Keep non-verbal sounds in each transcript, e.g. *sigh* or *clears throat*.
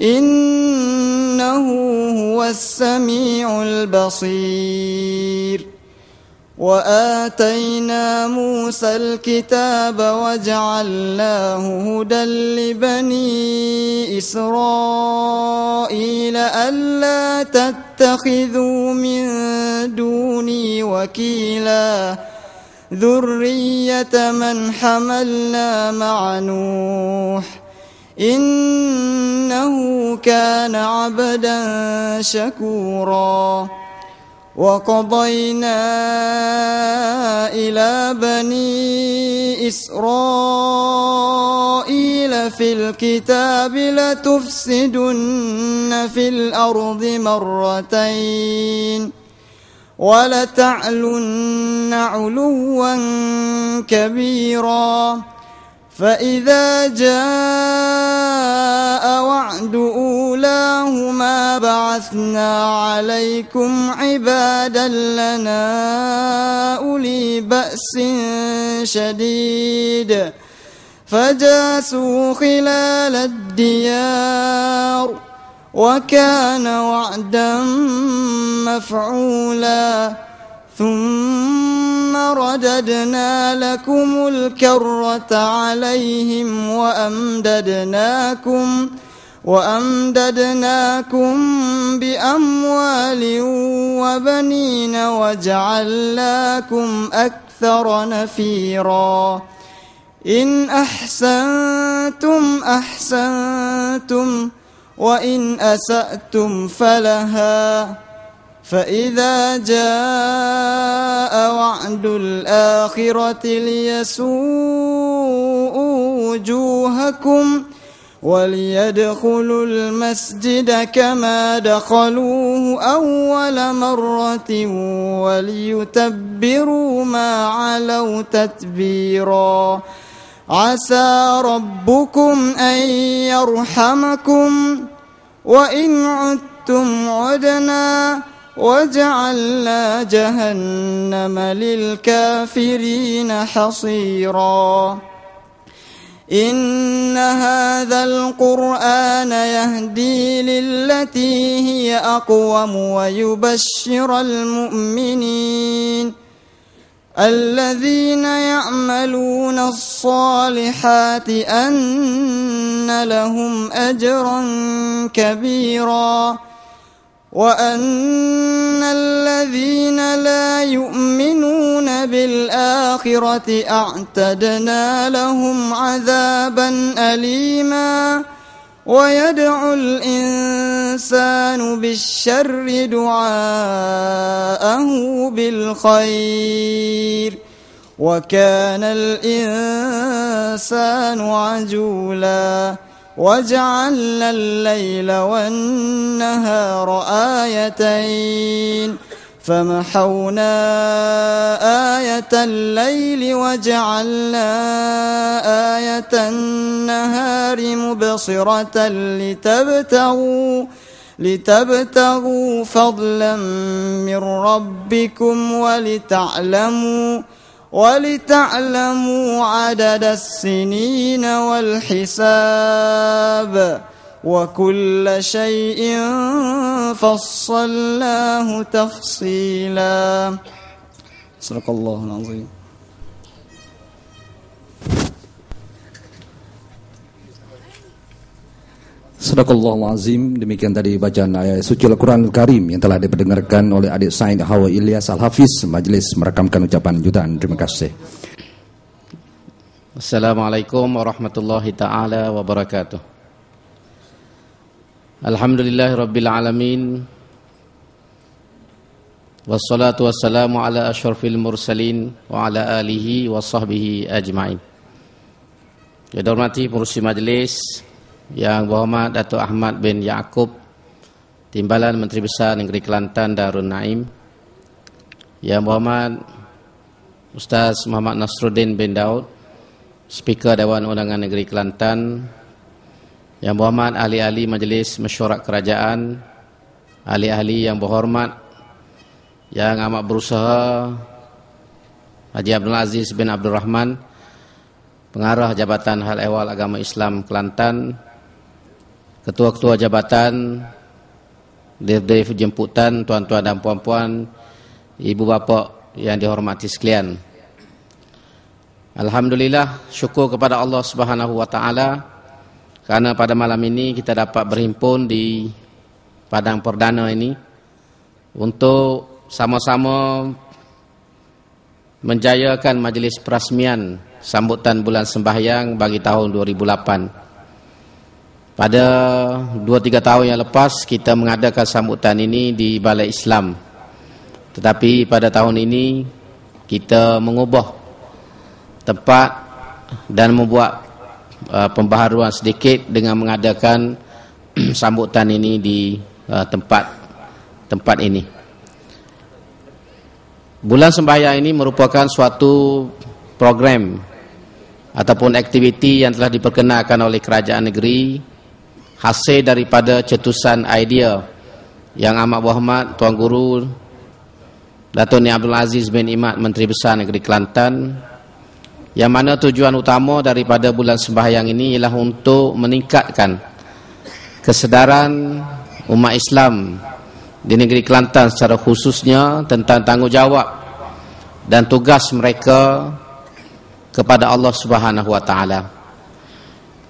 إنه هو السميع البصير وآتينا موسى الكتاب وجعلناه هدى لبني إسرائيل ألا تتخذوا من دوني وكيلا ذرية من حملنا مع نوح إنه كان عبدا شكورا وقضينا إلى بني إسرائيل في الكتاب لتفسدن في الأرض مرتين ولتعلن علوا كبيراً فإذا جاء وعد أولاهما بعثنا عليكم عبادا لنا أولي بأس شديد فجاسوا خلال الديار وكان وعدا مفعولا ثم رددنا لكم الكرة عليهم وأمددناكم وأمددناكم بأموال وبنين وجعلناكم أكثر نفيرا إن أحسنتم أحسنتم وإن أسأتم فلها فإذا جاء وعد الآخرة ليسوءوا وجوهكم وليدخلوا المسجد كما دخلوه أول مرة وليتبروا ما علوا تتبيرا عسى ربكم أن يرحمكم وإن عدتم عدنا وجعلنا جهنم للكافرين حصيرا إن هذا القرآن يهدي للتي هي أقوم ويبشر المؤمنين الذين يعملون الصالحات أن لهم أجرا كبيراً وأن الذين لا يؤمنون بالآخرة أعتدنا لهم عذابا أليما ويدعو الإنسان بالشر دعاءه بالخير وكان الإنسان عجولاً وجعلنا الليل والنهار آيتين فمحونا آية الليل وجعلنا آية النهار مبصرة لتبتغوا لتبتغوا فضلا من ربكم ولتعلموا ولتعلموا عدد السنين والحساب وكل شيء فصلناه تفصيلا صدق الله العظيم Sadaqallahul Azim Demikian tadi bacaan ayat suci Al-Quran Al-Karim Yang telah diperdengarkan oleh adik Sain Hawa Ilyas Al-Hafiz Majlis merekamkan ucapan jutaan Terima kasih Assalamualaikum warahmatullahi ta'ala wabarakatuh Alhamdulillah Rabbil Alamin Wassalatu wassalamu ala ashrafil mursalin Wa ala alihi wa sahbihi ajma'in Yang dihormati pengurusi majlis Yang yang berhormat Datuk Ahmad bin Yaakob Timbalan Menteri Besar Negeri Kelantan Darun Naim Yang berhormat Ustaz Muhammad Nasruddin bin Daud Speaker Dewan Undangan Negeri Kelantan Yang berhormat ahli-ahli Majlis Mesyuarat Kerajaan Ahli-ahli yang berhormat Yang amat berusaha Haji Abdul Aziz bin Abdul Rahman Pengarah Jabatan Hal Ehwal Agama Islam Kelantan ketua-ketua jabatan, dirdif jemputan, tuan-tuan dan puan-puan, ibu bapa yang dihormati sekalian. Alhamdulillah, syukur kepada Allah Subhanahu Wa Taala kerana pada malam ini kita dapat berhimpun di padang perdana ini untuk sama-sama menjayakan majlis perasmian sambutan bulan sembahyang bagi tahun pada 2-3 tahun yang lepas kita mengadakan sambutan ini di Balai Islam Tetapi pada tahun ini kita mengubah tempat dan membuat uh, pembaharuan sedikit dengan mengadakan *clears throat* sambutan ini di uh, tempat tempat ini Bulan Sembahyang ini merupakan suatu program ataupun aktiviti yang telah diperkenalkan oleh kerajaan negeri hasil daripada cetusan idea yang amat berhormat Tuan Guru Datuk Ni Abdul Aziz bin Imad Menteri Besar Negeri Kelantan yang mana tujuan utama daripada bulan sembahyang ini ialah untuk meningkatkan kesedaran umat Islam di negeri Kelantan secara khususnya tentang tanggungjawab dan tugas mereka kepada Allah Subhanahu Wa Taala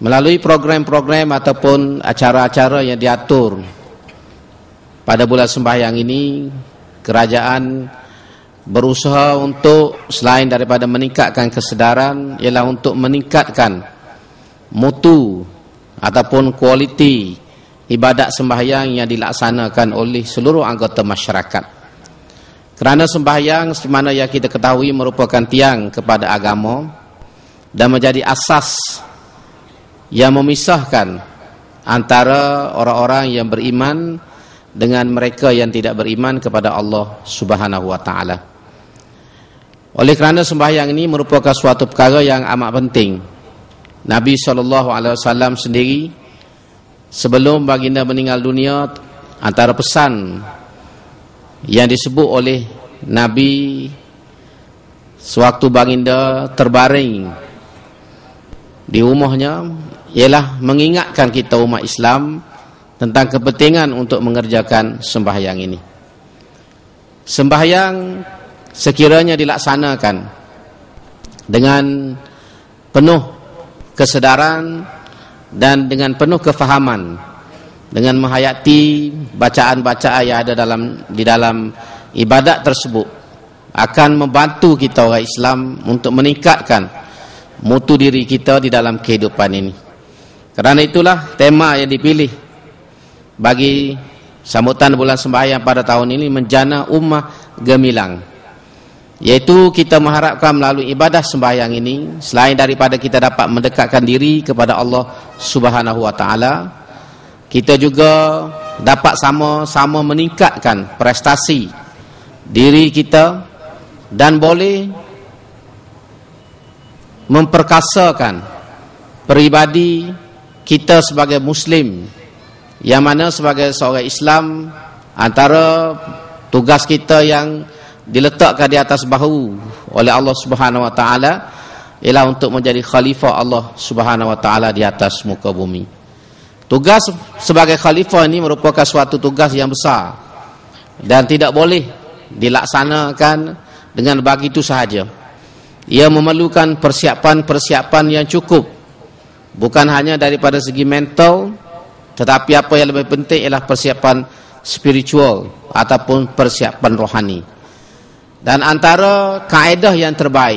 melalui program-program ataupun acara-acara yang diatur pada bulan sembahyang ini kerajaan berusaha untuk selain daripada meningkatkan kesedaran ialah untuk meningkatkan mutu ataupun kualiti ibadat sembahyang yang dilaksanakan oleh seluruh anggota masyarakat kerana sembahyang semana yang kita ketahui merupakan tiang kepada agama dan menjadi asas yang memisahkan antara orang-orang yang beriman dengan mereka yang tidak beriman kepada Allah Subhanahu wa taala. Oleh kerana sembahyang ini merupakan suatu perkara yang amat penting. Nabi sallallahu alaihi wasallam sendiri sebelum baginda meninggal dunia antara pesan yang disebut oleh Nabi sewaktu baginda terbaring di rumahnya ialah mengingatkan kita umat Islam tentang kepentingan untuk mengerjakan sembahyang ini. Sembahyang sekiranya dilaksanakan dengan penuh kesedaran dan dengan penuh kefahaman dengan menghayati bacaan-bacaan yang ada dalam di dalam ibadat tersebut akan membantu kita orang Islam untuk meningkatkan mutu diri kita di dalam kehidupan ini. Kerana itulah tema yang dipilih bagi sambutan bulan sembahyang pada tahun ini menjana ummah gemilang. Yaitu kita mengharapkan melalui ibadah sembahyang ini selain daripada kita dapat mendekatkan diri kepada Allah Subhanahu Wa Taala, kita juga dapat sama-sama meningkatkan prestasi diri kita dan boleh memperkasakan peribadi kita kita sebagai Muslim yang mana sebagai seorang Islam antara tugas kita yang diletakkan di atas bahu oleh Allah Subhanahu Wa Taala ialah untuk menjadi Khalifah Allah Subhanahu Wa Taala di atas muka bumi. Tugas sebagai Khalifah ini merupakan suatu tugas yang besar dan tidak boleh dilaksanakan dengan begitu sahaja. Ia memerlukan persiapan-persiapan yang cukup bukan hanya daripada segi mental tetapi apa yang lebih penting ialah persiapan spiritual ataupun persiapan rohani dan antara kaedah yang terbaik